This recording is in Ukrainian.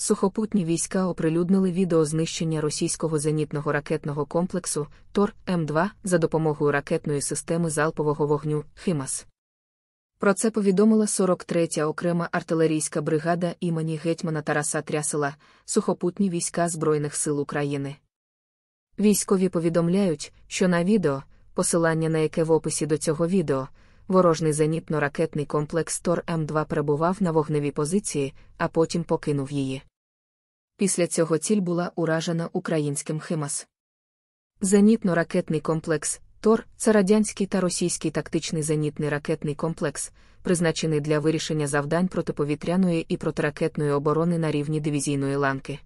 Сухопутні війська оприлюднили відео знищення російського зенітного ракетного комплексу Тор М2 за допомогою ракетної системи залпового вогню Химас. Про це повідомила 43-я окрема артилерійська бригада імені гетьмана Тараса Трясела, сухопутні війська Збройних сил України. Військові повідомляють, що на відео, посилання на яке в описі до цього відео, ворожний зенітно-ракетний комплекс Тор М2 перебував на вогневій позиції, а потім покинув її. Після цього ціль була уражена українським Химас. Зенітно-ракетний комплекс Тор це радянський та російський тактичний зенітний ракетний комплекс, призначений для вирішення завдань протиповітряної і протиракетної оборони на рівні дивізійної ланки.